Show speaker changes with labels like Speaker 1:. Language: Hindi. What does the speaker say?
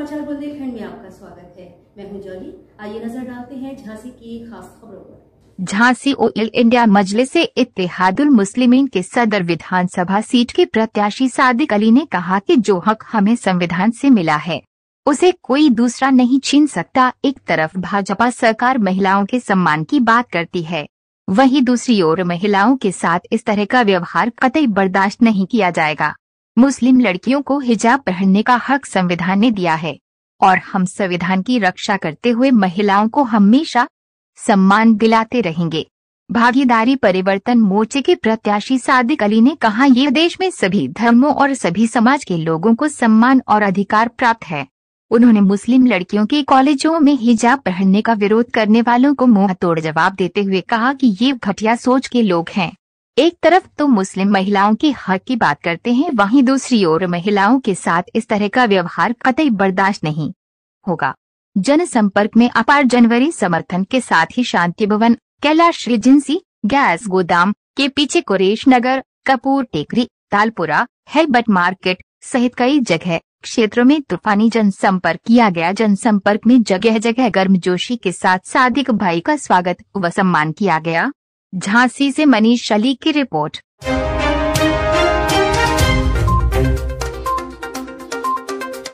Speaker 1: समाचार बुंदेलखंड में आपका स्वागत है मैं हूं जॉली आइए नजर डालते हैं झांसी की खास खबरों पर झांसी ओइल इंडिया मजलिस इतिहादुल मुस्लिमीन के सदर विधानसभा सीट के प्रत्याशी सादिक अली ने कहा कि जो हक हमें संविधान से मिला है उसे कोई दूसरा नहीं छीन सकता एक तरफ भाजपा सरकार महिलाओं के सम्मान की बात करती है वहीं दूसरी ओर महिलाओं के साथ इस तरह का व्यवहार कतई बर्दाश्त नहीं किया जाएगा मुस्लिम लड़कियों को हिजाब पहनने का हक संविधान ने दिया है और हम संविधान की रक्षा करते हुए महिलाओं को हमेशा सम्मान दिलाते रहेंगे भागीदारी परिवर्तन मोर्चे के प्रत्याशी सादिक अली ने कहा ये देश में सभी धर्मों और सभी समाज के लोगों को सम्मान और अधिकार प्राप्त है उन्होंने मुस्लिम लड़कियों के कॉलेजों में हिजाब पहनने का विरोध करने वालों को मुंह तोड़ जवाब देते हुए कहा कि ये घटिया सोच के लोग हैं एक तरफ तो मुस्लिम महिलाओं के हक की बात करते हैं वहीं दूसरी ओर महिलाओं के साथ इस तरह का व्यवहार कतई बर्दाश्त नहीं होगा जनसंपर्क में अपार जनवरी समर्थन के साथ ही शांति भवन कैलाश एजेंसी गैस गोदाम के पीछे कुरेश नगर कपूर टेकरी तालपुरा बट मार्केट सहित कई जगह क्षेत्रों में तूफानी जनसंपर्क किया गया जनसंपर्क में जगह जगह गर्मजोशी के साथ सादिक भाई का स्वागत व सम्मान किया गया झांसी से मनीष अली की रिपोर्ट